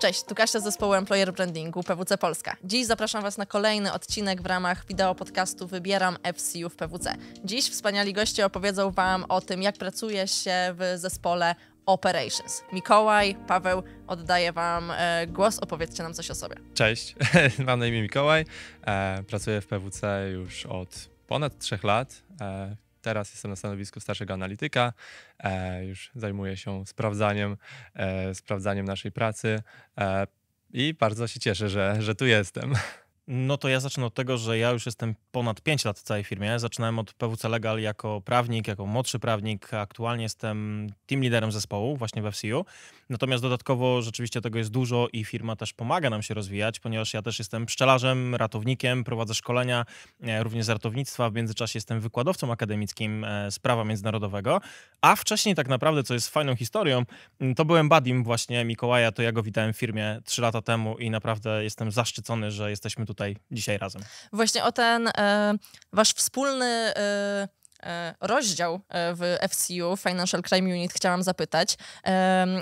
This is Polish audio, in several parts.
Cześć, tu Kasia z zespołu Employer Brandingu PWC Polska. Dziś zapraszam Was na kolejny odcinek w ramach wideo podcastu Wybieram FCU w PWC. Dziś wspaniali goście opowiedzą Wam o tym, jak pracuje się w zespole Operations. Mikołaj, Paweł, oddaję Wam e, głos, opowiedzcie nam coś o sobie. Cześć, mam na imię Mikołaj, e, pracuję w PWC już od ponad trzech lat. E, Teraz jestem na stanowisku starszego analityka. E, już zajmuję się sprawdzaniem, e, sprawdzaniem naszej pracy e, i bardzo się cieszę, że, że tu jestem. No to ja zacznę od tego, że ja już jestem ponad 5 lat w całej firmie. Zaczynałem od PWC Legal jako prawnik, jako młodszy prawnik. Aktualnie jestem team liderem zespołu właśnie w FCU. Natomiast dodatkowo rzeczywiście tego jest dużo i firma też pomaga nam się rozwijać, ponieważ ja też jestem pszczelarzem, ratownikiem, prowadzę szkolenia e, również z ratownictwa, w międzyczasie jestem wykładowcą akademickim e, z prawa międzynarodowego, a wcześniej tak naprawdę, co jest fajną historią, mm, to byłem badim właśnie Mikołaja, to ja go witałem w firmie trzy lata temu i naprawdę jestem zaszczycony, że jesteśmy tutaj dzisiaj razem. Właśnie o ten e, wasz wspólny... E, rozdział e, w FCU, Financial Crime Unit, chciałam zapytać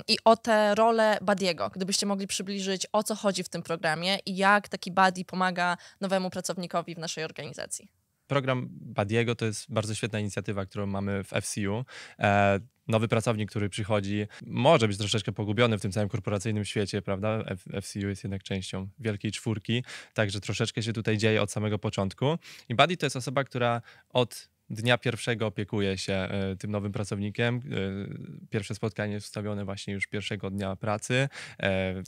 i o tę rolę Badiego. Gdybyście mogli przybliżyć, o co chodzi w tym programie i jak taki Badi pomaga nowemu pracownikowi w naszej organizacji. Program Badiego to jest bardzo świetna inicjatywa, którą mamy w FCU. E, nowy pracownik, który przychodzi, może być troszeczkę pogubiony w tym całym korporacyjnym świecie, prawda? FCU jest jednak częścią wielkiej czwórki, także troszeczkę się tutaj dzieje od samego początku. I Buddy to jest osoba, która od dnia pierwszego opiekuję się e, tym nowym pracownikiem. E, pierwsze spotkanie jest ustawione właśnie już pierwszego dnia pracy.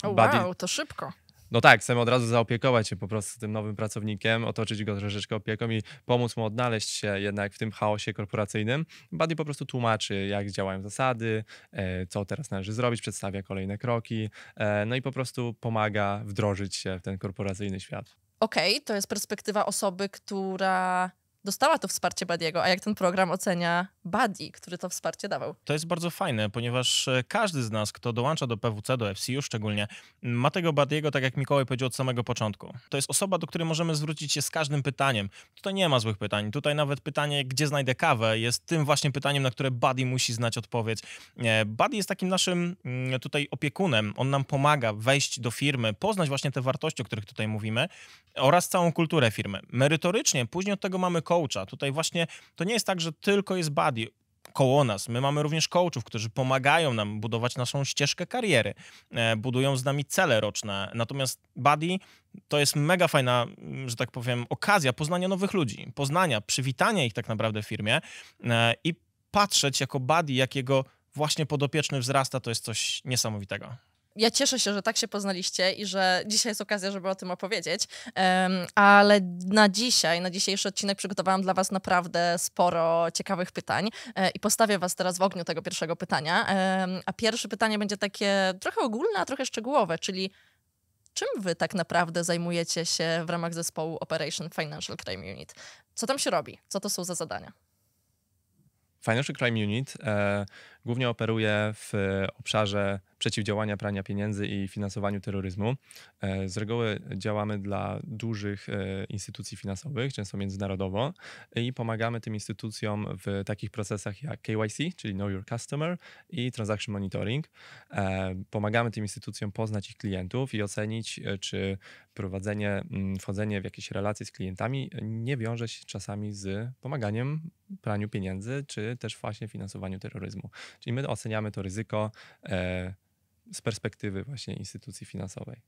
Oh, wow, to szybko. No tak, chcemy od razu zaopiekować się po prostu tym nowym pracownikiem, otoczyć go troszeczkę opieką i pomóc mu odnaleźć się jednak w tym chaosie korporacyjnym. Buddy po prostu tłumaczy, jak działają zasady, co teraz należy zrobić, przedstawia kolejne kroki, no i po prostu pomaga wdrożyć się w ten korporacyjny świat. Okej, okay, to jest perspektywa osoby, która dostała to wsparcie Badiego, a jak ten program ocenia Badi, który to wsparcie dawał? To jest bardzo fajne, ponieważ e, każdy z nas, kto dołącza do PWC, do FCU szczególnie, ma tego Badiego, tak jak Mikołaj powiedział od samego początku. To jest osoba, do której możemy zwrócić się z każdym pytaniem. Tutaj nie ma złych pytań. Tutaj nawet pytanie, gdzie znajdę kawę, jest tym właśnie pytaniem, na które Buddy musi znać odpowiedź. E, Buddy jest takim naszym mm, tutaj opiekunem. On nam pomaga wejść do firmy, poznać właśnie te wartości, o których tutaj mówimy oraz całą kulturę firmy. Merytorycznie później od tego mamy coacha. Tutaj właśnie to nie jest tak, że tylko jest buddy koło nas. My mamy również coachów, którzy pomagają nam budować naszą ścieżkę kariery, e, budują z nami cele roczne. Natomiast buddy to jest mega fajna, mm, że tak powiem, okazja poznania nowych ludzi, poznania, przywitania ich tak naprawdę w firmie e, i patrzeć jako buddy, jakiego właśnie podopieczny wzrasta, to jest coś niesamowitego ja cieszę się, że tak się poznaliście i że dzisiaj jest okazja, żeby o tym opowiedzieć. Um, ale na dzisiaj, na dzisiejszy odcinek przygotowałam dla Was naprawdę sporo ciekawych pytań e, i postawię Was teraz w ogniu tego pierwszego pytania. E, a pierwsze pytanie będzie takie trochę ogólne, a trochę szczegółowe, czyli czym Wy tak naprawdę zajmujecie się w ramach zespołu Operation Financial Crime Unit? Co tam się robi? Co to są za zadania? Financial Crime Unit. E, Głównie operuje w e, obszarze przeciwdziałania prania pieniędzy i finansowaniu terroryzmu. E, z reguły działamy dla dużych e, instytucji finansowych, często międzynarodowo, i pomagamy tym instytucjom w takich procesach jak KYC, czyli Know Your Customer i Transaction Monitoring. Pomagamy tym instytucjom poznać ich klientów i ocenić, czy prowadzenie, mm, wchodzenie w jakieś relacje z klientami nie wiąże się czasami z pomaganiem praniu pieniędzy, czy też właśnie finansowaniu terroryzmu. Czyli my oceniamy to ryzyko e, z perspektywy właśnie instytucji finansowej.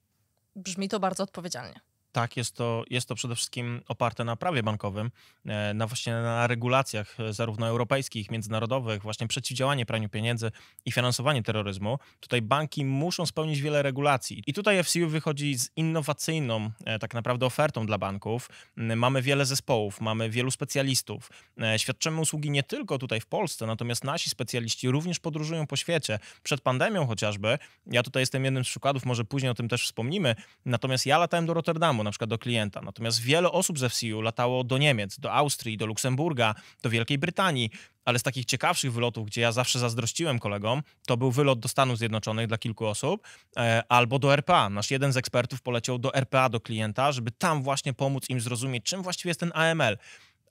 Brzmi to bardzo odpowiedzialnie tak, jest to, jest to przede wszystkim oparte na prawie bankowym, e, na właśnie na regulacjach e, zarówno europejskich, międzynarodowych, właśnie przeciwdziałanie praniu pieniędzy i finansowanie terroryzmu. Tutaj banki muszą spełnić wiele regulacji. I tutaj FCU wychodzi z innowacyjną e, tak naprawdę ofertą dla banków. Mamy wiele zespołów, mamy wielu specjalistów. Świadczymy usługi nie tylko tutaj w Polsce, natomiast nasi specjaliści również podróżują po świecie. Przed pandemią chociażby, ja tutaj jestem jednym z przykładów, może później o tym też wspomnimy, natomiast ja latałem do Rotterdamu na przykład do klienta. Natomiast wiele osób z FCU latało do Niemiec, do Austrii, do Luksemburga, do Wielkiej Brytanii, ale z takich ciekawszych wylotów, gdzie ja zawsze zazdrościłem kolegom, to był wylot do Stanów Zjednoczonych dla kilku osób e, albo do RPA. Nasz jeden z ekspertów poleciał do RPA, do klienta, żeby tam właśnie pomóc im zrozumieć, czym właściwie jest ten AML.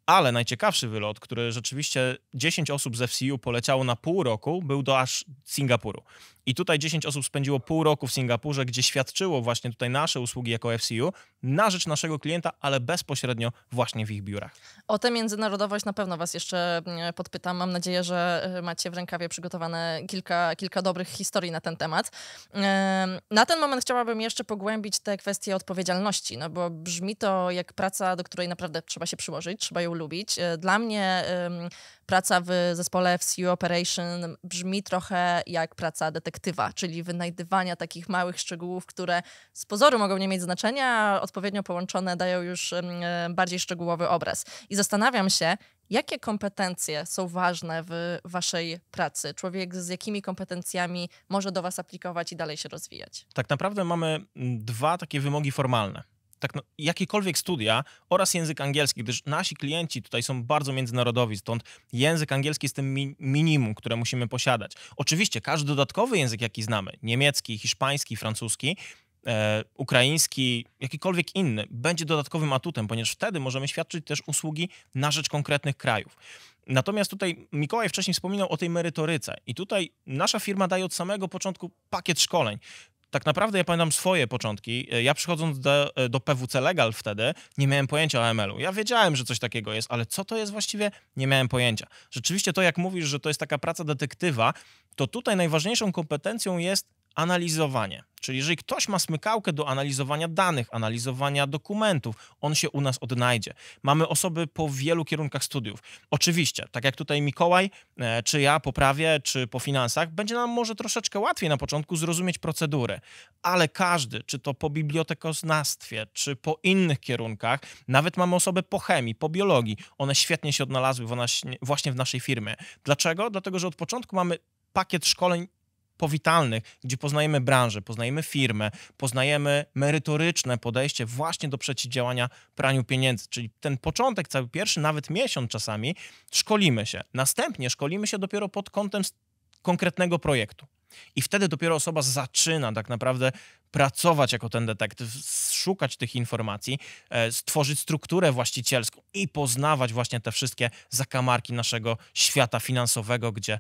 Ale najciekawszy wylot, który rzeczywiście 10 osób z FCU poleciało na pół roku, był do aż Singapuru. I tutaj 10 osób spędziło pół roku w Singapurze, gdzie świadczyło właśnie tutaj nasze usługi jako FCU na rzecz naszego klienta, ale bezpośrednio właśnie w ich biurach. O tę międzynarodowość na pewno Was jeszcze mm, podpytam. Mam nadzieję, że y, macie w rękawie przygotowane kilka, kilka dobrych historii na ten temat. Na ten moment chciałabym jeszcze pogłębić te kwestie odpowiedzialności, no bo brzmi to jak praca, do której naprawdę trzeba się przyłożyć, trzeba ją lubić. E, dla mnie praca w zespole FCU Operation brzmi trochę jak praca detektywa, czyli wynajdywania takich małych szczegółów, które z pozoru mogą nie mieć znaczenia, a odpowiednio połączone dają już bardziej szczegółowy obraz. I zastanawiam się, Jakie kompetencje są ważne w Waszej pracy? Człowiek z jakimi kompetencjami może do Was aplikować i dalej się rozwijać? Tak naprawdę mamy mm, dwa takie wymogi formalne tak no, jakiekolwiek studia oraz język angielski, gdyż nasi klienci tutaj są bardzo międzynarodowi, stąd język angielski jest tym mi minimum, które musimy posiadać. Oczywiście każdy dodatkowy język, jaki znamy, niemiecki, hiszpański, francuski, e, ukraiński, jakikolwiek inny, będzie dodatkowym atutem, ponieważ wtedy możemy świadczyć też usługi na rzecz konkretnych krajów. Natomiast tutaj Mikołaj wcześniej wspominał o tej merytoryce i tutaj nasza firma daje od samego początku pakiet szkoleń, tak naprawdę ja pamiętam swoje początki. E, ja przychodząc do, e, do PWC Legal wtedy, nie miałem pojęcia o ML-u. Ja wiedziałem, że coś takiego jest, ale co to jest właściwie, nie miałem pojęcia. Rzeczywiście to, jak mówisz, że to jest taka praca detektywa, to tutaj najważniejszą kompetencją jest analizowanie. Czyli jeżeli ktoś ma smykałkę do analizowania danych, analizowania dokumentów, on się u nas odnajdzie. Mamy osoby po wielu kierunkach studiów. Oczywiście, tak jak tutaj Mikołaj, e, czy ja po prawie, czy po finansach, będzie nam może troszeczkę łatwiej na początku zrozumieć procedury, ale każdy, czy to po bibliotekoznawstwie, czy po innych kierunkach, nawet mamy osoby po chemii, po biologii, one świetnie się odnalazły właśnie w naszej firmie. Dlaczego? Dlatego, że od początku mamy pakiet szkoleń powitalnych, gdzie poznajemy branżę, poznajemy firmę, poznajemy merytoryczne podejście właśnie do przeciwdziałania praniu pieniędzy, czyli ten początek, cały pierwszy, nawet miesiąc czasami, szkolimy się. Następnie szkolimy się dopiero pod kątem konkretnego projektu. I wtedy dopiero osoba zaczyna tak naprawdę pracować jako ten detektyw, szukać tych informacji, e, stworzyć strukturę właścicielską i poznawać właśnie te wszystkie zakamarki naszego świata finansowego, gdzie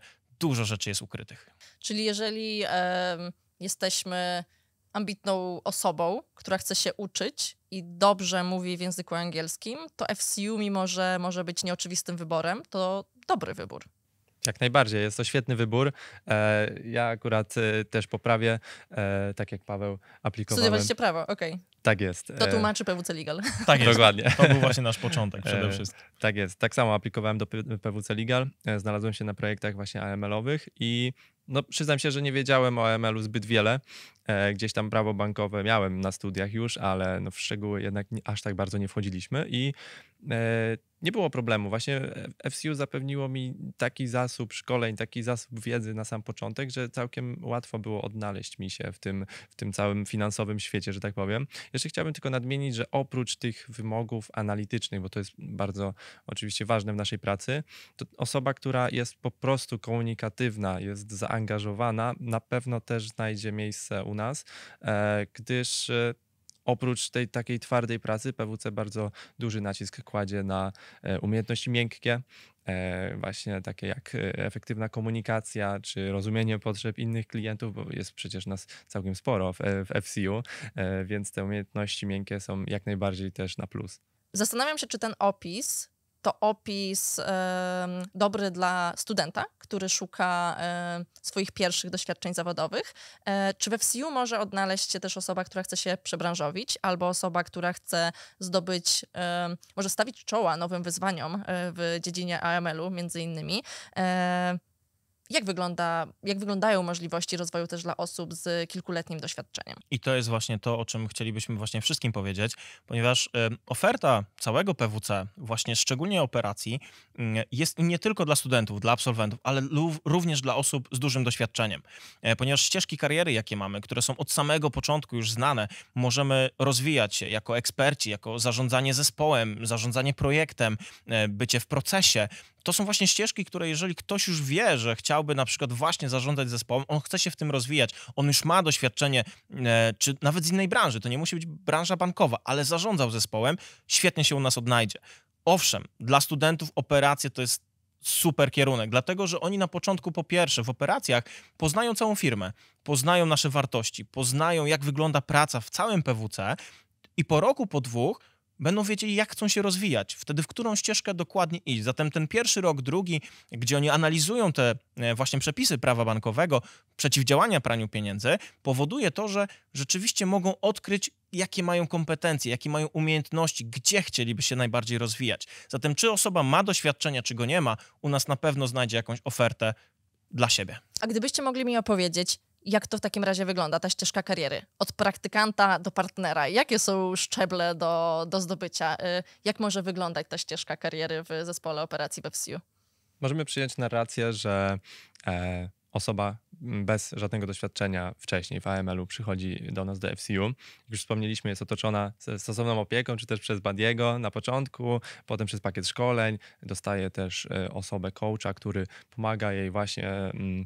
dużo rzeczy jest ukrytych. Czyli jeżeli e, jesteśmy ambitną osobą, która chce się uczyć i dobrze mówi w języku angielskim, to FCU, mimo że może być nieoczywistym wyborem, to dobry wybór. Jak najbardziej, jest to świetny wybór. E, ja akurat e, też poprawię, e, tak jak Paweł, aplikowałem. Studiowaliście prawo, okej. Okay. Tak jest. To e, tłumaczy PWC Legal. Tak jest. Dokładnie. To był właśnie nasz początek e, przede wszystkim. Tak jest. Tak samo aplikowałem do PWC Legal. E, znalazłem się na projektach właśnie AML-owych i no, przyznam się, że nie wiedziałem o AML-u zbyt wiele. E, gdzieś tam prawo bankowe miałem na studiach już, ale no w szczegóły jednak aż tak bardzo nie wchodziliśmy i e, nie było problemu. Właśnie FCU zapewniło mi taki zasób szkoleń, taki zasób wiedzy na sam początek, że całkiem łatwo było odnaleźć mi się w tym, w tym całym finansowym świecie, że tak powiem. Jeszcze chciałbym tylko nadmienić, że oprócz tych wymogów analitycznych, bo to jest bardzo oczywiście ważne w naszej pracy, to osoba, która jest po prostu komunikatywna, jest zaangażowana, na pewno też znajdzie miejsce u u nas, e, gdyż e, oprócz tej takiej twardej pracy PWC bardzo duży nacisk kładzie na e, umiejętności miękkie, właśnie takie jak efektywna komunikacja czy rozumienie potrzeb innych klientów, bo jest przecież nas całkiem sporo w, w FCU, więc te umiejętności miękkie są jak najbardziej też na plus. Zastanawiam się, czy ten opis to opis dobry dla studenta, który szuka swoich pierwszych doświadczeń zawodowych. E, czy we FCU może odnaleźć się też osoba, która chce się przebranżowić, albo osoba, która chce zdobyć, może stawić czoła nowym wyzwaniom e, w dziedzinie AML-u między innymi. E, jak, wygląda, jak wyglądają możliwości rozwoju też dla osób z kilkuletnim doświadczeniem. I to jest właśnie to, o czym chcielibyśmy właśnie wszystkim powiedzieć, ponieważ oferta całego PWC, właśnie szczególnie operacji, mm, jest nie tylko dla studentów, dla absolwentów, ale również dla osób z dużym doświadczeniem. E, ponieważ ścieżki kariery, jakie mamy, które są od samego początku już znane, możemy rozwijać się jako eksperci, jako zarządzanie zespołem, zarządzanie projektem, e, bycie w procesie, to są właśnie ścieżki, które jeżeli ktoś już wie, że chciałby na przykład właśnie zarządzać zespołem, on chce się w tym rozwijać, on już ma doświadczenie, e, czy nawet z innej branży, to nie musi być branża bankowa, ale zarządzał zespołem, świetnie się u nas odnajdzie. Owszem, dla studentów operacje to jest super kierunek, dlatego że oni na początku, po pierwsze, w operacjach poznają całą firmę, poznają nasze wartości, poznają jak wygląda praca w całym PWC i po roku, po dwóch będą wiedzieli, jak chcą się rozwijać, wtedy w którą ścieżkę dokładnie iść. Zatem ten pierwszy rok, drugi, gdzie oni analizują te e, właśnie przepisy prawa bankowego, przeciwdziałania praniu pieniędzy, powoduje to, że rzeczywiście mogą odkryć, jakie mają kompetencje, jakie mają umiejętności, gdzie chcieliby się najbardziej rozwijać. Zatem, czy osoba ma doświadczenia, czy go nie ma, u nas na pewno znajdzie jakąś ofertę dla siebie. A gdybyście mogli mi opowiedzieć, jak to w takim razie wygląda, ta ścieżka kariery? Od praktykanta do partnera. Jakie są szczeble do, do zdobycia? Y, jak może wyglądać ta ścieżka kariery w zespole operacji we Możemy przyjąć narrację, że e, osoba bez żadnego doświadczenia wcześniej w AML-u przychodzi do nas do FCU. Jak już wspomnieliśmy, jest otoczona stosowną opieką, czy też przez Badiego na początku, potem przez pakiet szkoleń. Dostaje też e, osobę coacha, który pomaga jej właśnie mm,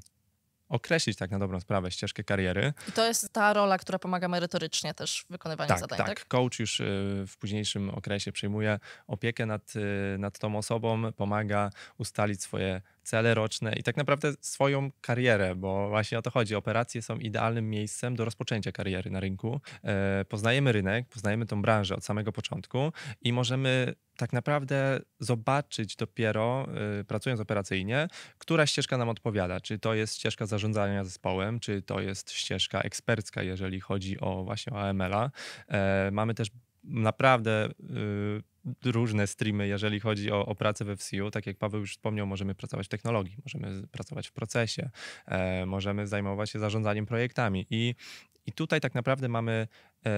określić tak na dobrą sprawę ścieżkę kariery. I to jest ta rola, która pomaga merytorycznie też w wykonywaniu tak, zadań, tak? Tak, coach już y, w późniejszym okresie przejmuje opiekę nad, y, nad tą osobą, pomaga ustalić swoje cele roczne i tak naprawdę swoją karierę, bo właśnie o to chodzi. Operacje są idealnym miejscem do rozpoczęcia kariery na rynku. E, poznajemy rynek, poznajemy tą branżę od samego początku i możemy tak naprawdę zobaczyć dopiero, e, pracując operacyjnie, która ścieżka nam odpowiada. Czy to jest ścieżka zarządzania zespołem, czy to jest ścieżka ekspercka, jeżeli chodzi o właśnie AML-a. E, mamy też naprawdę y, różne streamy, jeżeli chodzi o, o pracę we FCU. Tak jak Paweł już wspomniał, możemy pracować w technologii, możemy pracować w procesie, e, możemy zajmować się zarządzaniem projektami. I, i tutaj tak naprawdę mamy e,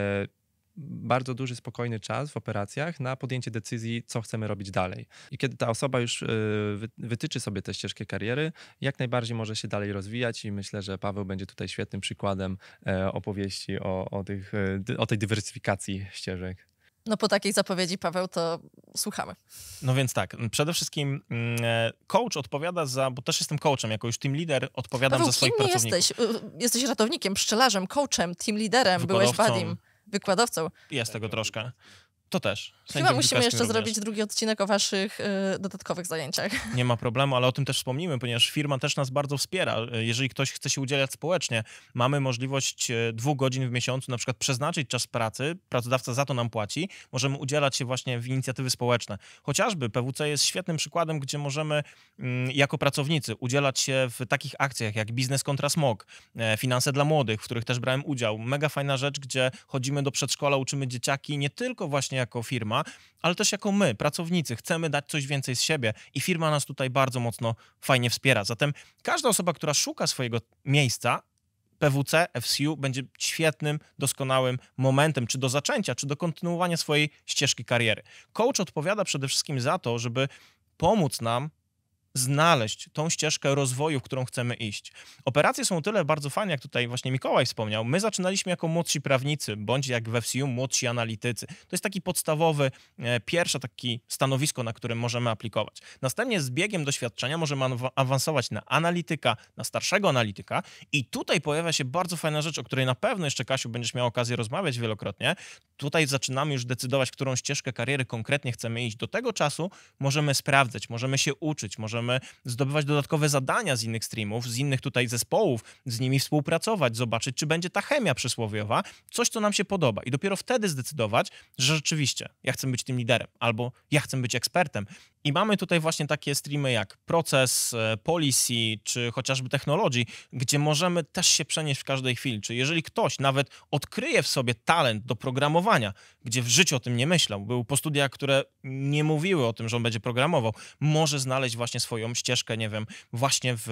bardzo duży, spokojny czas w operacjach na podjęcie decyzji, co chcemy robić dalej. I kiedy ta osoba już y, wytyczy sobie tę ścieżkę kariery, jak najbardziej może się dalej rozwijać i myślę, że Paweł będzie tutaj świetnym przykładem e, opowieści o, o, tych, e, o tej dywersyfikacji ścieżek. No po takiej zapowiedzi, Paweł, to słuchamy. No więc tak, przede wszystkim mm, e, coach odpowiada za, bo też jestem coachem, jako już team leader odpowiadam Paweł, za swoich kim pracowników. jesteś? Y, y, jesteś ratownikiem, pszczelarzem, coachem, team liderem, byłeś wadim wykładowcą. Jest tego troszkę. To też. Chyba musimy jeszcze również. zrobić drugi odcinek o waszych y, dodatkowych zajęciach. Nie ma problemu, ale o tym też wspomnimy, ponieważ firma też nas bardzo wspiera. Jeżeli ktoś chce się udzielać społecznie, mamy możliwość e, dwóch godzin w miesiącu na przykład przeznaczyć czas pracy, pracodawca za to nam płaci, możemy udzielać się właśnie w inicjatywy społeczne. Chociażby PWC jest świetnym przykładem, gdzie możemy y, jako pracownicy udzielać się w takich akcjach jak Biznes kontra Smog, e, Finanse dla Młodych, w których też brałem udział. Mega fajna rzecz, gdzie chodzimy do przedszkola, uczymy dzieciaki nie tylko właśnie jako firma, ale też jako my, pracownicy, chcemy dać coś więcej z siebie i firma nas tutaj bardzo mocno fajnie wspiera. Zatem każda osoba, która szuka swojego miejsca, PWC, FCU będzie świetnym, doskonałym momentem, czy do zaczęcia, czy do kontynuowania swojej ścieżki kariery. Coach odpowiada przede wszystkim za to, żeby pomóc nam znaleźć tą ścieżkę rozwoju, w którą chcemy iść. Operacje są o tyle bardzo fajne, jak tutaj właśnie Mikołaj wspomniał. My zaczynaliśmy jako młodsi prawnicy, bądź jak we FCU młodsi analitycy. To jest taki podstawowy, e, pierwsze takie stanowisko, na którym możemy aplikować. Następnie z biegiem doświadczenia możemy awansować na analityka, na starszego analityka i tutaj pojawia się bardzo fajna rzecz, o której na pewno jeszcze, Kasiu, będziesz miał okazję rozmawiać wielokrotnie. Tutaj zaczynamy już decydować, którą ścieżkę kariery konkretnie chcemy iść. Do tego czasu możemy sprawdzać, możemy się uczyć, możemy możemy zdobywać dodatkowe zadania z innych streamów, z innych tutaj zespołów, z nimi współpracować, zobaczyć, czy będzie ta chemia przysłowiowa, coś, co nam się podoba. I dopiero wtedy zdecydować, że rzeczywiście ja chcę być tym liderem albo ja chcę być ekspertem. I mamy tutaj właśnie takie streamy jak proces, e, policy czy chociażby technologii, gdzie możemy też się przenieść w każdej chwili. Czy jeżeli ktoś nawet odkryje w sobie talent do programowania, gdzie w życiu o tym nie myślał, był po studiach, które nie mówiły o tym, że on będzie programował, może znaleźć właśnie swoje swoją ścieżkę, nie wiem, właśnie w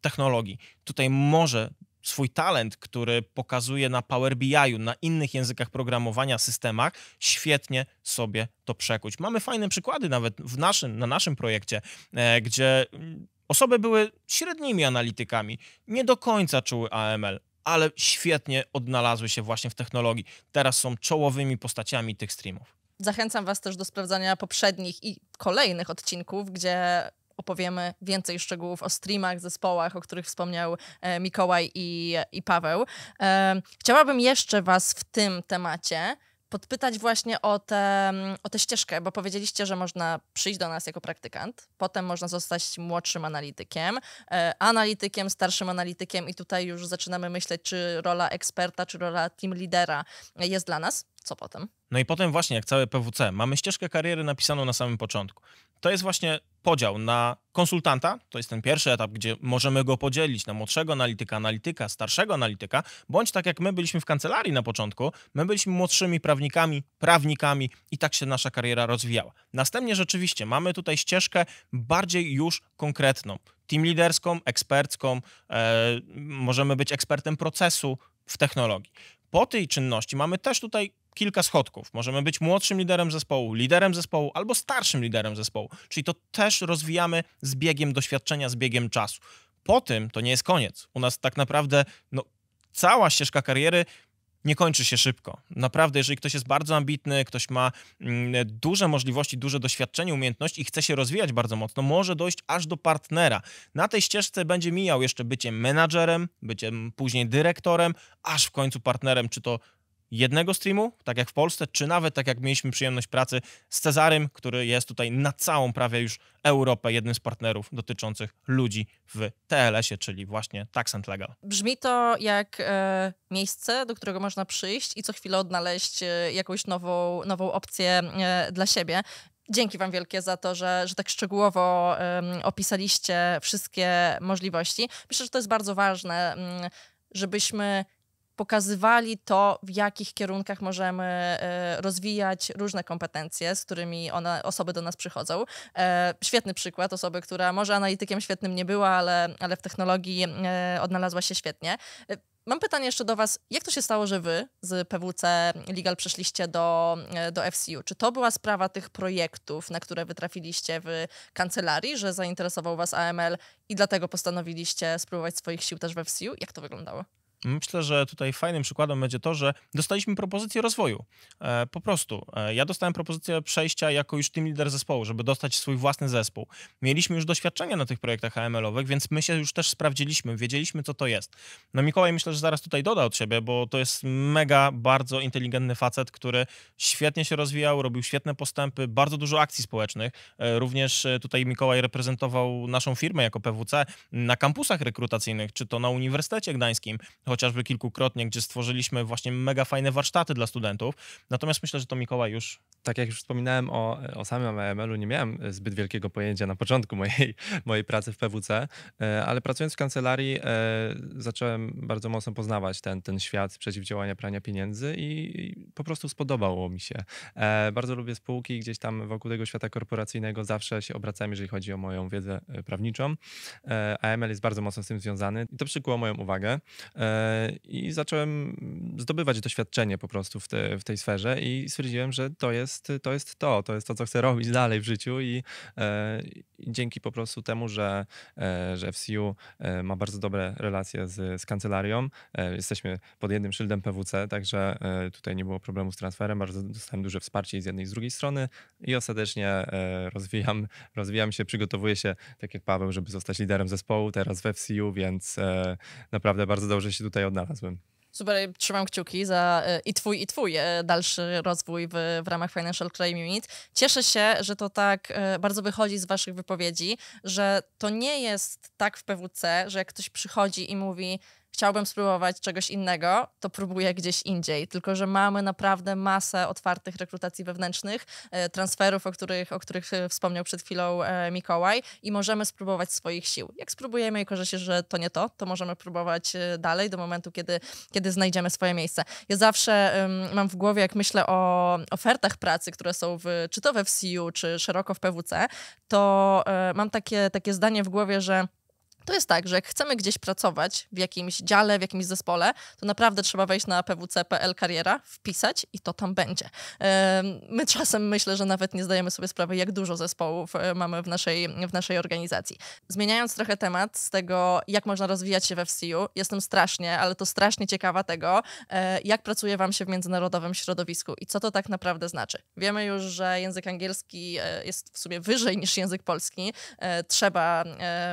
technologii. Tutaj może swój talent, który pokazuje na Power BI, na innych językach programowania, systemach, świetnie sobie to przekuć. Mamy fajne przykłady nawet w naszym, na naszym projekcie, e, gdzie mm, osoby były średnimi analitykami, nie do końca czuły AML, ale świetnie odnalazły się właśnie w technologii. Teraz są czołowymi postaciami tych streamów. Zachęcam Was też do sprawdzania poprzednich i kolejnych odcinków, gdzie opowiemy więcej szczegółów o streamach, zespołach, o których wspomniał e, Mikołaj i, i Paweł. E, chciałabym jeszcze Was w tym temacie podpytać właśnie o tę o ścieżkę, bo powiedzieliście, że można przyjść do nas jako praktykant, potem można zostać młodszym analitykiem, e, analitykiem, starszym analitykiem i tutaj już zaczynamy myśleć, czy rola eksperta, czy rola team lidera jest dla nas co potem? No i potem właśnie, jak całe PWC, mamy ścieżkę kariery napisaną na samym początku. To jest właśnie podział na konsultanta, to jest ten pierwszy etap, gdzie możemy go podzielić na młodszego analityka, analityka, starszego analityka, bądź tak jak my byliśmy w kancelarii na początku, my byliśmy młodszymi prawnikami, prawnikami i tak się nasza kariera rozwijała. Następnie rzeczywiście mamy tutaj ścieżkę bardziej już konkretną, team liderską, ekspercką, e, możemy być ekspertem procesu w technologii. Po tej czynności mamy też tutaj kilka schodków. Możemy być młodszym liderem zespołu, liderem zespołu albo starszym liderem zespołu. Czyli to też rozwijamy z biegiem doświadczenia, z biegiem czasu. Po tym to nie jest koniec. U nas tak naprawdę no, cała ścieżka kariery nie kończy się szybko. Naprawdę, jeżeli ktoś jest bardzo ambitny, ktoś ma mm, duże możliwości, duże doświadczenie, umiejętności i chce się rozwijać bardzo mocno, może dojść aż do partnera. Na tej ścieżce będzie mijał jeszcze bycie menadżerem, bycie później dyrektorem, aż w końcu partnerem, czy to jednego streamu, tak jak w Polsce, czy nawet tak jak mieliśmy przyjemność pracy z Cezarym, który jest tutaj na całą prawie już Europę jednym z partnerów dotyczących ludzi w TLS-ie, czyli właśnie Tax and Legal. Brzmi to jak e, miejsce, do którego można przyjść i co chwilę odnaleźć e, jakąś nową, nową opcję e, dla siebie. Dzięki Wam wielkie za to, że, że tak szczegółowo opisaliście wszystkie możliwości. Myślę, że to jest bardzo ważne, mm, żebyśmy pokazywali to, w jakich kierunkach możemy e, rozwijać różne kompetencje, z którymi one, osoby do nas przychodzą. E, świetny przykład osoby, która może analitykiem świetnym nie była, ale, ale w technologii e, odnalazła się świetnie. Mam pytanie jeszcze do Was. Jak to się stało, że Wy z PWC Legal przeszliście do, do FCU? Czy to była sprawa tych projektów, na które Wy trafiliście w kancelarii, że zainteresował Was AML i dlatego postanowiliście spróbować swoich sił też w FCU? Jak to wyglądało? Myślę, że tutaj fajnym przykładem będzie to, że dostaliśmy propozycję rozwoju. E, po prostu. E, ja dostałem propozycję przejścia jako już team lider zespołu, żeby dostać swój własny zespół. Mieliśmy już doświadczenia na tych projektach AML-owych, więc my się już też sprawdziliśmy, wiedzieliśmy, co to jest. No Mikołaj myślę, że zaraz tutaj doda od siebie, bo to jest mega, bardzo inteligentny facet, który świetnie się rozwijał, robił świetne postępy, bardzo dużo akcji społecznych. E, również tutaj Mikołaj reprezentował naszą firmę jako PWC na kampusach rekrutacyjnych, czy to na Uniwersytecie Gdańskim, chociażby kilkukrotnie, gdzie stworzyliśmy właśnie mega fajne warsztaty dla studentów. Natomiast myślę, że to Mikołaj już. Tak jak już wspominałem o, o samym AML-u, nie miałem zbyt wielkiego pojęcia na początku mojej, mojej pracy w PWC, e, ale pracując w kancelarii e, zacząłem bardzo mocno poznawać ten, ten świat przeciwdziałania prania pieniędzy i po prostu spodobało mi się. E, bardzo lubię spółki, gdzieś tam wokół tego świata korporacyjnego zawsze się obracałem, jeżeli chodzi o moją wiedzę prawniczą. AML jest bardzo mocno z tym związany i to przykuło moją uwagę. I zacząłem zdobywać doświadczenie po prostu w, te, w tej sferze i stwierdziłem, że to jest, to jest to, to jest to, co chcę robić dalej w życiu i, e, i dzięki po prostu temu, że, e, że FCU e, ma bardzo dobre relacje z, z kancelarią, jesteśmy pod jednym szyldem PWC, także tutaj nie było problemu z transferem, bardzo dostałem duże wsparcie z jednej i z drugiej strony i ostatecznie rozwijam, rozwijam się, przygotowuję się, tak jak Paweł, żeby zostać liderem zespołu teraz w FCU, więc naprawdę bardzo dobrze się tutaj odnalazłem. Super, trzymam kciuki za e, i twój, i twój e, dalszy rozwój w, w ramach Financial Crime Unit. Cieszę się, że to tak e, bardzo wychodzi z waszych wypowiedzi, że to nie jest tak w PWC, że jak ktoś przychodzi i mówi chciałbym spróbować czegoś innego, to próbuję gdzieś indziej. Tylko, że mamy naprawdę masę otwartych rekrutacji wewnętrznych, e, transferów, o których, o których e, wspomniał przed chwilą e, Mikołaj i możemy spróbować swoich sił. Jak spróbujemy i się, że to nie to, to możemy próbować dalej do momentu, kiedy, kiedy znajdziemy swoje miejsce. Ja zawsze um, mam w głowie, jak myślę o ofertach pracy, które są w, czy to we FCU, czy szeroko w PWC, to um, mam takie, takie zdanie w głowie, że to jest tak, że jak chcemy gdzieś pracować w jakimś dziale, w jakimś zespole, to naprawdę trzeba wejść na pwc.pl kariera, wpisać i to tam będzie. My czasem myślę, że nawet nie zdajemy sobie sprawy, jak dużo zespołów e, mamy w naszej, w naszej organizacji. Zmieniając trochę temat z tego, jak można rozwijać się we FCU, jestem strasznie, ale to strasznie ciekawa tego, e, jak pracuje wam się w międzynarodowym środowisku i co to tak naprawdę znaczy. Wiemy już, że język angielski e, jest w sumie wyżej niż język polski. Trzeba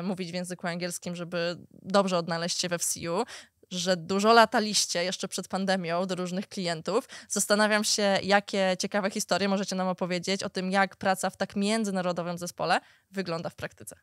mówić w języku angielskim, angielskim, żeby dobrze odnaleźć się we FCU, że dużo lataliście jeszcze przed pandemią do różnych klientów. Zastanawiam się, jakie ciekawe historie możecie nam opowiedzieć o tym, jak praca w tak międzynarodowym zespole wygląda w praktyce.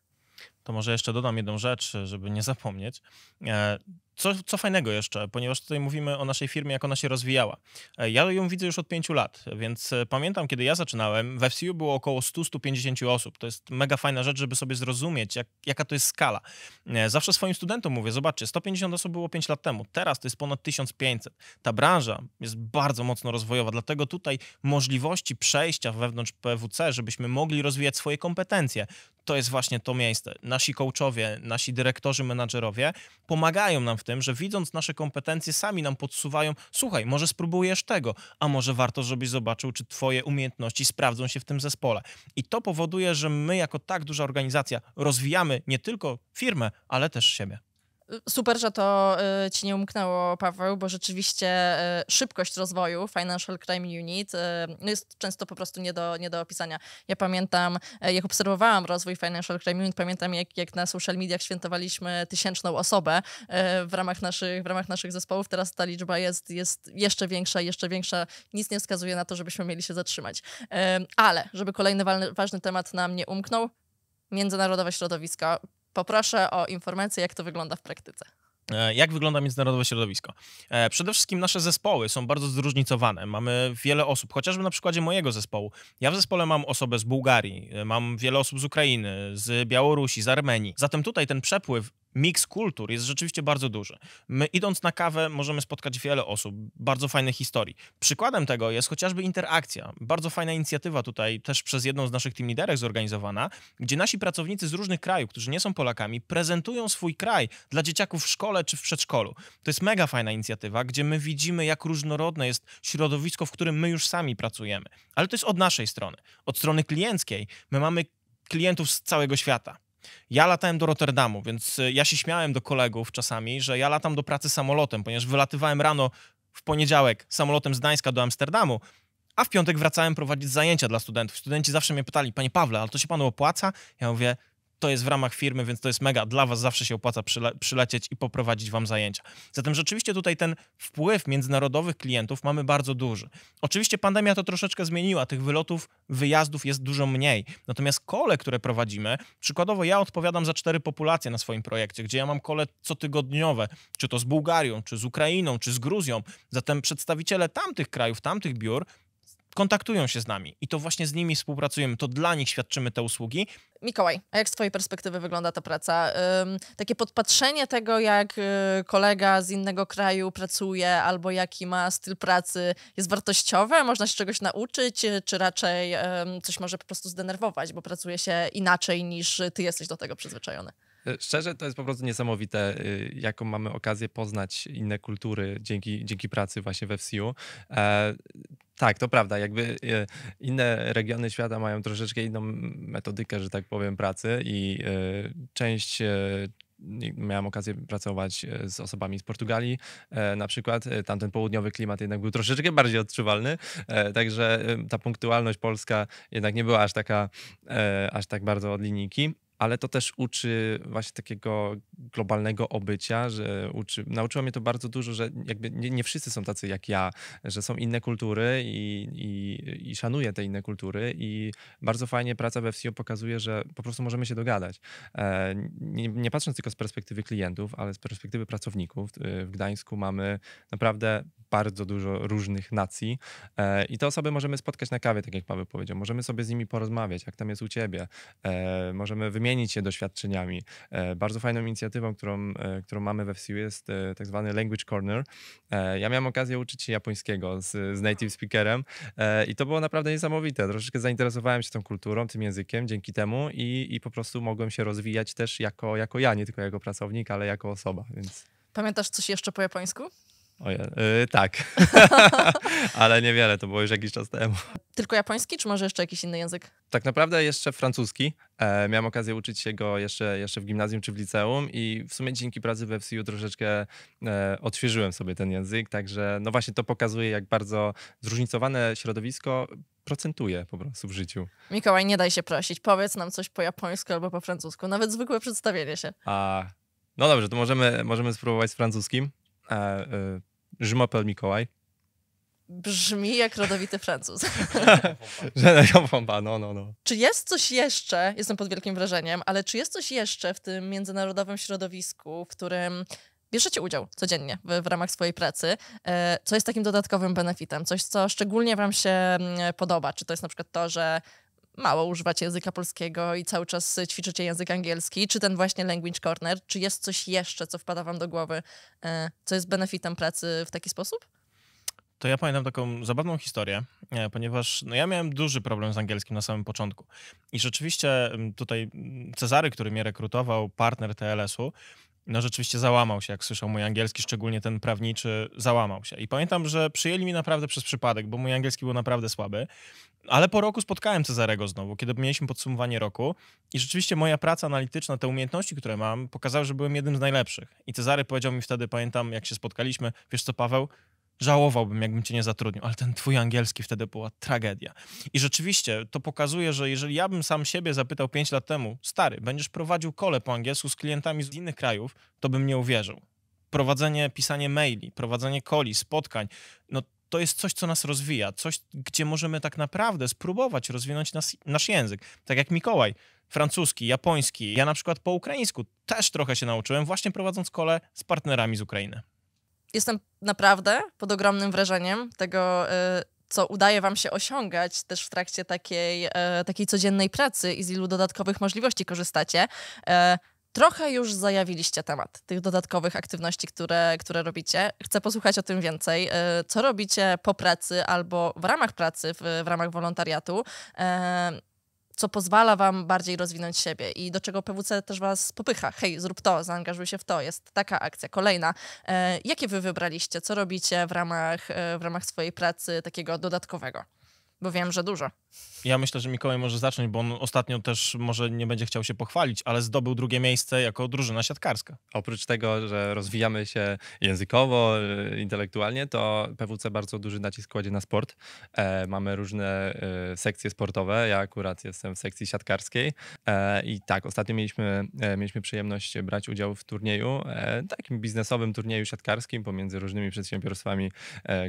To może jeszcze dodam jedną rzecz, żeby nie zapomnieć. E, co, co fajnego jeszcze, ponieważ tutaj mówimy o naszej firmie, jak ona się rozwijała. E, ja ją widzę już od pięciu lat, więc e, pamiętam, kiedy ja zaczynałem, we FCU było około 100-150 osób. To jest mega fajna rzecz, żeby sobie zrozumieć, jak, jaka to jest skala. E, zawsze swoim studentom mówię, zobaczcie, 150 osób było 5 lat temu, teraz to jest ponad 1500. Ta branża jest bardzo mocno rozwojowa, dlatego tutaj możliwości przejścia wewnątrz PWC, żebyśmy mogli rozwijać swoje kompetencje, to jest właśnie to miejsce. Nasi coachowie, nasi dyrektorzy, menadżerowie pomagają nam w tym, że widząc nasze kompetencje, sami nam podsuwają, słuchaj, może spróbujesz tego, a może warto, żebyś zobaczył, czy twoje umiejętności sprawdzą się w tym zespole. I to powoduje, że my jako tak duża organizacja rozwijamy nie tylko firmę, ale też siebie. Super, że to y, ci nie umknęło, Paweł, bo rzeczywiście y, szybkość rozwoju Financial Crime Unit y, no jest często po prostu nie do, nie do opisania. Ja pamiętam, jak obserwowałam rozwój Financial Crime Unit, pamiętam, jak, jak na social mediach świętowaliśmy tysięczną osobę w ramach naszych, w ramach naszych zespołów. Teraz ta liczba jest, jest jeszcze większa, jeszcze większa. Nic nie wskazuje na to, żebyśmy mieli się zatrzymać. Ale, żeby kolejny ważny temat nam nie umknął, międzynarodowe środowiska poproszę o informację, jak to wygląda w praktyce. E, jak wygląda międzynarodowe środowisko? E, przede wszystkim nasze zespoły są bardzo zróżnicowane. Mamy wiele osób, chociażby na przykładzie mojego zespołu. Ja w zespole mam osobę z Bułgarii, e, mam wiele osób z Ukrainy, z Białorusi, z Armenii. Zatem tutaj ten przepływ miks kultur jest rzeczywiście bardzo duży. My idąc na kawę możemy spotkać wiele osób, bardzo fajne historii. Przykładem tego jest chociażby interakcja. Bardzo fajna inicjatywa tutaj też przez jedną z naszych team liderek zorganizowana, gdzie nasi pracownicy z różnych krajów, którzy nie są Polakami, prezentują swój kraj dla dzieciaków w szkole czy w przedszkolu. To jest mega fajna inicjatywa, gdzie my widzimy jak różnorodne jest środowisko, w którym my już sami pracujemy. Ale to jest od naszej strony, od strony klienckiej. My mamy klientów z całego świata ja latałem do Rotterdamu, więc y, ja się śmiałem do kolegów czasami, że ja latam do pracy samolotem, ponieważ wylatywałem rano w poniedziałek samolotem z Gdańska do Amsterdamu, a w piątek wracałem prowadzić zajęcia dla studentów. Studenci zawsze mnie pytali, panie Pawle, ale to się panu opłaca? Ja mówię, to jest w ramach firmy, więc to jest mega. Dla was zawsze się opłaca przyle przylecieć i poprowadzić wam zajęcia. Zatem rzeczywiście tutaj ten wpływ międzynarodowych klientów mamy bardzo duży. Oczywiście pandemia to troszeczkę zmieniła, tych wylotów, wyjazdów jest dużo mniej. Natomiast kole, które prowadzimy, przykładowo ja odpowiadam za cztery populacje na swoim projekcie, gdzie ja mam kole cotygodniowe, czy to z Bułgarią, czy z Ukrainą, czy z Gruzją. Zatem przedstawiciele tamtych krajów, tamtych biur kontaktują się z nami i to właśnie z nimi współpracujemy, to dla nich świadczymy te usługi. Mikołaj, a jak z Twojej perspektywy wygląda ta praca? Ym, takie podpatrzenie tego, jak y, kolega z innego kraju pracuje albo jaki ma styl pracy, jest wartościowe? Można się czegoś nauczyć, y, czy raczej coś może po prostu zdenerwować, bo pracuje się inaczej niż Ty jesteś do tego przyzwyczajony? Y, szczerze, to jest po prostu niesamowite, y, jaką mamy okazję poznać inne kultury dzięki, dzięki pracy właśnie we FCU. Tak, to prawda. Jakby e, inne regiony świata mają troszeczkę inną metodykę, że tak powiem, pracy i e, część e, miałem okazję pracować z osobami z Portugalii na przykład. Tamten południowy klimat jednak był troszeczkę bardziej odczuwalny, także ta punktualność polska jednak nie była aż taka, aż tak bardzo od linijki ale to też uczy właśnie takiego globalnego obycia, że uczy, nauczyło mnie to bardzo dużo, że jakby nie, nie wszyscy są tacy jak ja, że są inne kultury i, i, i szanuję te inne kultury i bardzo fajnie praca w FCO pokazuje, że po prostu możemy się dogadać. E, nie, nie patrząc tylko z perspektywy klientów, ale z perspektywy pracowników. E, w Gdańsku mamy naprawdę bardzo dużo różnych nacji e, i te osoby możemy spotkać na kawie, tak jak Paweł powiedział. Możemy sobie z nimi porozmawiać, jak tam jest u ciebie. Możemy wymienić wymienić się doświadczeniami. E, bardzo fajną inicjatywą, którą, e, którą mamy we FCU jest e, tak zwany Language Corner. Ja miałem okazję uczyć się japońskiego z, z native speakerem i to było naprawdę niesamowite. Troszeczkę zainteresowałem się tą kulturą, tym językiem dzięki temu i, i po prostu mogłem się rozwijać też jako, jako ja, nie tylko jako pracownik, ale jako osoba, więc... Pamiętasz coś jeszcze po japońsku? Oje, yy, tak, ale niewiele, to było już jakiś czas temu. Tylko japoński, czy może jeszcze jakiś inny język? Tak naprawdę jeszcze francuski. E, miałem okazję uczyć się go jeszcze, jeszcze w gimnazjum czy w liceum i w sumie dzięki pracy we FCU troszeczkę e, odświeżyłem sobie ten język, także no właśnie to pokazuje, jak bardzo zróżnicowane środowisko procentuje po prostu w życiu. Mikołaj, nie daj się prosić, powiedz nam coś po japońsku albo po francusku, nawet zwykłe przedstawienie się. A, no dobrze, to możemy, możemy spróbować z francuskim. E, y, je m'appelle Mikołaj. Brzmi jak rodowity Francuz. Generią Bomba, no, no, no. Czy jest coś jeszcze, jestem pod wielkim wrażeniem, ale czy jest coś jeszcze w tym międzynarodowym środowisku, w którym bierzecie udział codziennie w, w, ramach swojej pracy, e, co jest takim dodatkowym benefitem, coś, co szczególnie Wam się mm, podoba. Czy to jest na przykład to, że mało używacie języka polskiego i cały czas ćwiczycie język angielski, czy ten właśnie language corner, czy jest coś jeszcze, co wpada wam do głowy, e, co jest benefitem pracy w taki sposób? to ja pamiętam taką zabawną historię, e, ponieważ no ja miałem duży problem z angielskim na samym początku. I rzeczywiście tutaj Cezary, który mnie rekrutował, partner TLS-u, no rzeczywiście załamał się, jak słyszał mój angielski, szczególnie ten prawniczy, załamał się. I pamiętam, że przyjęli mi naprawdę przez przypadek, bo mój angielski był naprawdę słaby. Ale po roku spotkałem Cezarego znowu, kiedy mieliśmy podsumowanie roku i rzeczywiście moja praca analityczna, te umiejętności, które mam, pokazały, że byłem jednym z najlepszych. I Cezary powiedział mi wtedy, pamiętam, jak się spotkaliśmy, wiesz co Paweł, żałowałbym, jakbym cię nie zatrudnił, ale ten twój angielski wtedy była tragedia. I rzeczywiście to pokazuje, że jeżeli ja bym sam siebie zapytał 5 lat temu, stary, będziesz prowadził kole po angielsku z klientami z innych krajów, to bym nie uwierzył prowadzenie, pisanie maili, prowadzenie koli, spotkań, no to jest coś, co nas rozwija, coś, gdzie możemy tak naprawdę spróbować rozwinąć nas, nasz język. Tak jak Mikołaj, francuski, japoński, ja na przykład po ukraińsku też trochę się nauczyłem, właśnie prowadząc kole z partnerami z Ukrainy. Jestem naprawdę pod ogromnym wrażeniem tego. Y, co udaje Wam się osiągać też w trakcie takiej, y, takiej codziennej pracy i z ilu dodatkowych możliwości korzystacie. Y, Trochę już zajawiliście temat tych dodatkowych aktywności, które, które robicie. Chcę posłuchać o tym więcej. E, co robicie po pracy albo w ramach pracy, w, w ramach wolontariatu? E, co pozwala wam bardziej rozwinąć siebie i do czego PWC też was popycha. Hej, zrób to, zaangażuj się w to, jest taka akcja, kolejna. E, jakie wy wybraliście, co robicie w ramach, w ramach swojej pracy takiego dodatkowego? Bo wiem, że dużo. Ja myślę, że Mikołaj może zacząć, bo on ostatnio też może nie będzie chciał się pochwalić, ale zdobył drugie miejsce jako drużyna siatkarska. Oprócz tego, że rozwijamy się językowo, e, intelektualnie, to PWC bardzo duży nacisk kładzie na sport. E, mamy różne e, sekcje sportowe. Ja akurat jestem w sekcji siatkarskiej. E, I tak, ostatnio mieliśmy, e, mieliśmy przyjemność brać udział w turnieju, e, takim biznesowym turnieju siatkarskim pomiędzy różnymi przedsiębiorstwami,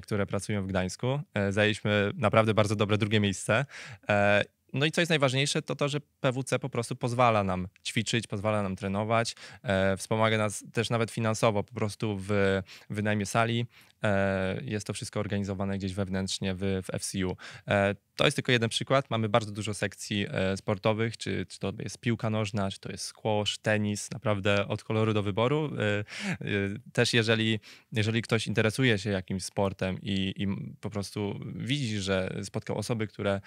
które pracują w Gdańsku. zajęliśmy naprawdę bardzo dobre drugie miejsce. E, no i co jest najważniejsze, to to, że PWC po prostu pozwala nam ćwiczyć, pozwala nam trenować, e, wspomaga nas też nawet finansowo po prostu w wynajmie sali, E, jest to wszystko organizowane gdzieś wewnętrznie w, w FCU. E, to jest tylko jeden przykład. Mamy bardzo dużo sekcji e, sportowych, czy, czy to jest piłka nożna, czy to jest squash, tenis, naprawdę od koloru do wyboru. Też jeżeli, jeżeli ktoś interesuje się jakimś sportem i, i po prostu widzi, że spotkał osoby, które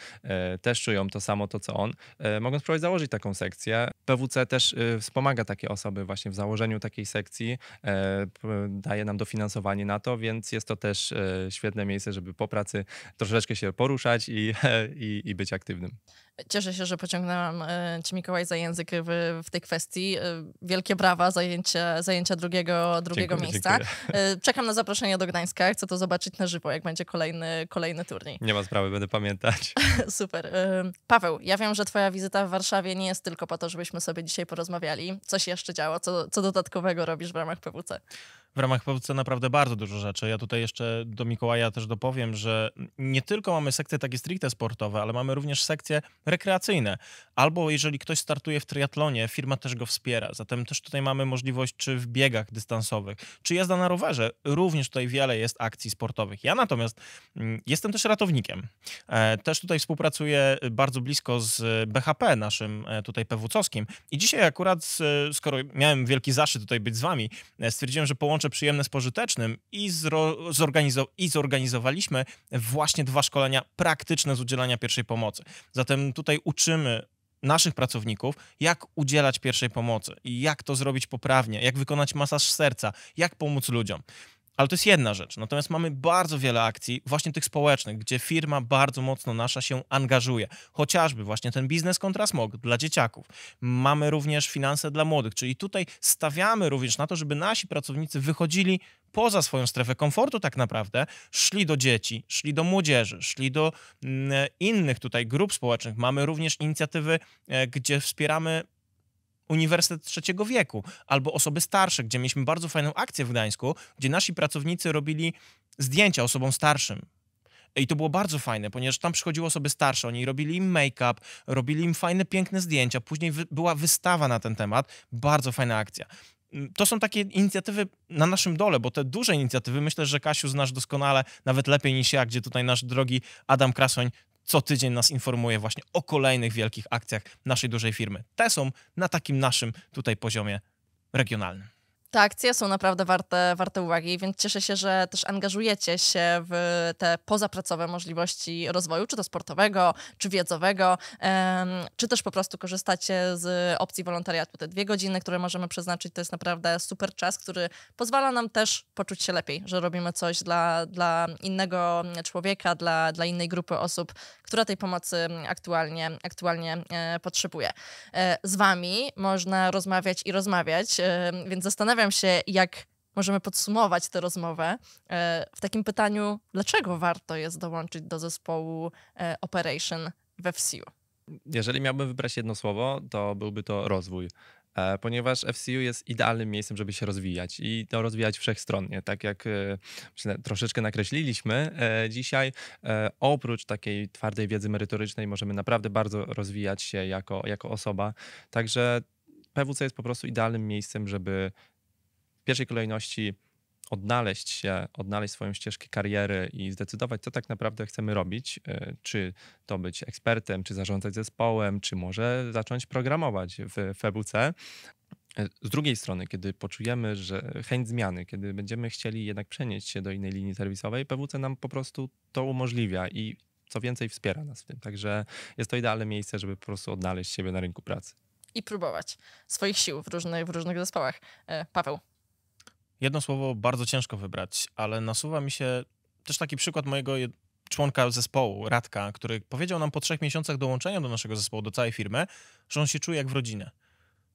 też czują to samo, to co on, mogą spróbować założyć taką sekcję. PWC też wspomaga takie osoby właśnie w założeniu takiej sekcji, daje nam dofinansowanie na to, więc więc jest to też e, świetne miejsce, żeby po pracy troszeczkę się poruszać i, i, i być aktywnym. Cieszę się, że pociągnęłam e, Ci Mikołaj, za język w, w tej kwestii. E, wielkie brawa, zajęcie, zajęcia drugiego, drugiego dziękuję, miejsca. Dziękuję. E, czekam na zaproszenie do Gdańska. Chcę to zobaczyć na żywo, jak będzie kolejny, kolejny turniej. Nie ma sprawy, będę pamiętać. Super. Paweł, ja wiem, że Twoja wizyta w Warszawie nie jest tylko po to, żebyśmy sobie dzisiaj porozmawiali. Coś jeszcze działo? Co, co dodatkowego robisz w ramach PWC? w ramach PWC naprawdę bardzo dużo rzeczy. Ja tutaj jeszcze do Mikołaja też dopowiem, że nie tylko mamy sekcje takie stricte sportowe, ale mamy również sekcje rekreacyjne. Albo jeżeli ktoś startuje w triatlonie, firma też go wspiera. Zatem też tutaj mamy możliwość, czy w biegach dystansowych, czy jazda na rowerze. Również tutaj wiele jest akcji sportowych. Ja natomiast mm, jestem też ratownikiem. E, też tutaj współpracuję bardzo blisko z BHP, naszym e, tutaj PWC-owskim. I dzisiaj akurat, skoro miałem wielki zaszczyt tutaj być z wami, e, stwierdziłem, że połączę przyjemne z pożytecznym i, zorganizo i zorganizowaliśmy właśnie dwa szkolenia praktyczne z udzielania pierwszej pomocy. Zatem tutaj uczymy naszych pracowników, jak udzielać pierwszej pomocy, jak to zrobić poprawnie, jak wykonać masaż serca, jak pomóc ludziom. Ale to jest jedna rzecz. Natomiast mamy bardzo wiele akcji, właśnie tych społecznych, gdzie firma bardzo mocno nasza się angażuje. Chociażby właśnie ten biznes kontra smog dla dzieciaków. Mamy również finanse dla młodych, czyli tutaj stawiamy również na to, żeby nasi pracownicy wychodzili poza swoją strefę komfortu, tak naprawdę, szli do dzieci, szli do młodzieży, szli do mm, innych tutaj grup społecznych. Mamy również inicjatywy, e, gdzie wspieramy Uniwersytet Trzeciego Wieku albo osoby starsze, gdzie mieliśmy bardzo fajną akcję w Gdańsku, gdzie nasi pracownicy robili zdjęcia osobom starszym. I to było bardzo fajne, ponieważ tam przychodziły osoby starsze, oni robili im make-up, robili im fajne, piękne zdjęcia. Później wy była wystawa na ten temat, bardzo fajna akcja. Mm, to są takie inicjatywy na naszym dole, bo te duże inicjatywy myślę, że Kasiu znasz doskonale, nawet lepiej niż ja, gdzie tutaj nasz drogi Adam Krasoń co tydzień nas informuje właśnie o kolejnych wielkich akcjach naszej dużej firmy. Te są na takim naszym tutaj poziomie regionalnym. Te akcje są naprawdę warte, warte uwagi, więc cieszę się, że też angażujecie się w te pozapracowe możliwości rozwoju, czy to sportowego, czy wiedzowego, czy też po prostu korzystacie z opcji wolontariatu. Te dwie godziny, które możemy przeznaczyć, to jest naprawdę super czas, który pozwala nam też poczuć się lepiej, że robimy coś dla, dla innego człowieka, dla, dla innej grupy osób, która tej pomocy aktualnie, aktualnie e, potrzebuje. E, z Wami można rozmawiać i rozmawiać, e, więc zastanawiam zastanawiam się, jak możemy podsumować tę rozmowę e, w takim pytaniu, dlaczego warto jest dołączyć do zespołu e, Operation we FCU? Jeżeli miałbym wybrać jedno słowo, to byłby to rozwój e, ponieważ FCU jest idealnym miejscem, żeby się rozwijać i to rozwijać wszechstronnie. Tak jak troszeczkę nakreśliliśmy dzisiaj, oprócz takiej twardej wiedzy merytorycznej możemy naprawdę bardzo rozwijać się jako, jako osoba. Także PWC jest po prostu idealnym miejscem, żeby w pierwszej kolejności odnaleźć się, odnaleźć swoją ścieżkę kariery i zdecydować, co tak naprawdę chcemy robić. E, czy to być ekspertem, czy zarządzać zespołem, czy może zacząć programować w PwC. E, z drugiej strony, kiedy poczujemy, że chęć zmiany, kiedy będziemy chcieli jednak przenieść się do innej linii serwisowej, PWC nam po prostu to umożliwia i co więcej wspiera nas w tym. Także jest to idealne miejsce, żeby po prostu odnaleźć siebie na rynku pracy. I próbować swoich sił w różnych, w różnych zespołach. E, Paweł, Jedno słowo bardzo ciężko wybrać, ale nasuwa mi się też taki przykład mojego członka zespołu, Radka, który powiedział nam po trzech miesiącach dołączenia do naszego zespołu, do całej firmy, że on się czuje jak w rodzinie.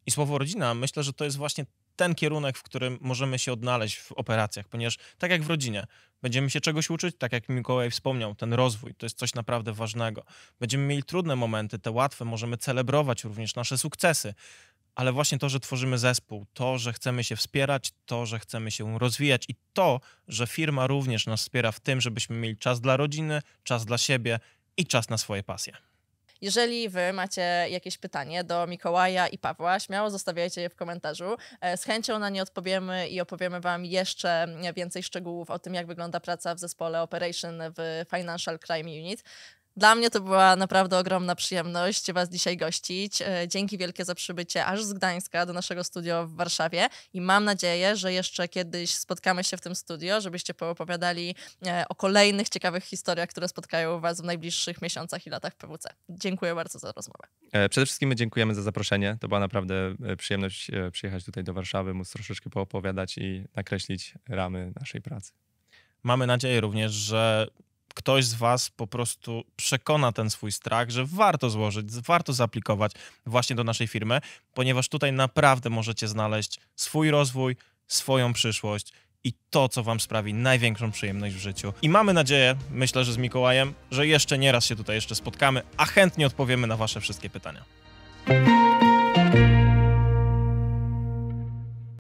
I słowo rodzina, myślę, że to jest właśnie ten kierunek, w którym możemy się odnaleźć w operacjach, ponieważ tak jak w rodzinie, będziemy się czegoś uczyć, tak jak Mikołaj wspomniał, ten rozwój to jest coś naprawdę ważnego. Będziemy mieli trudne momenty, te łatwe, możemy celebrować również nasze sukcesy, ale właśnie to, że tworzymy zespół, to, że chcemy się wspierać, to, że chcemy się rozwijać i to, że firma również nas wspiera w tym, żebyśmy mieli czas dla rodziny, czas dla siebie i czas na swoje pasje. Jeżeli wy macie jakieś pytanie do Mikołaja i Pawła, śmiało zostawiajcie je w komentarzu. E, z chęcią na nie odpowiemy i opowiemy wam jeszcze więcej szczegółów o tym, jak wygląda praca w zespole Operation w Financial Crime Unit. Dla mnie to była naprawdę ogromna przyjemność Was dzisiaj gościć. E, dzięki wielkie za przybycie aż z Gdańska do naszego studio w Warszawie i mam nadzieję, że jeszcze kiedyś spotkamy się w tym studio, żebyście poopowiadali e, o kolejnych ciekawych historiach, które spotkają Was w najbliższych miesiącach i latach PWC. Dziękuję bardzo za rozmowę. E, przede wszystkim dziękujemy za zaproszenie. To była naprawdę przyjemność przyjechać tutaj do Warszawy, móc troszeczkę poopowiadać i nakreślić ramy naszej pracy. Mamy nadzieję również, że ktoś z Was po prostu przekona ten swój strach, że warto złożyć, warto zaaplikować właśnie do naszej firmy, ponieważ tutaj naprawdę możecie znaleźć swój rozwój, swoją przyszłość i to, co Wam sprawi największą przyjemność w życiu. I mamy nadzieję, myślę, że z Mikołajem, że jeszcze nieraz się tutaj jeszcze spotkamy, a chętnie odpowiemy na Wasze wszystkie pytania.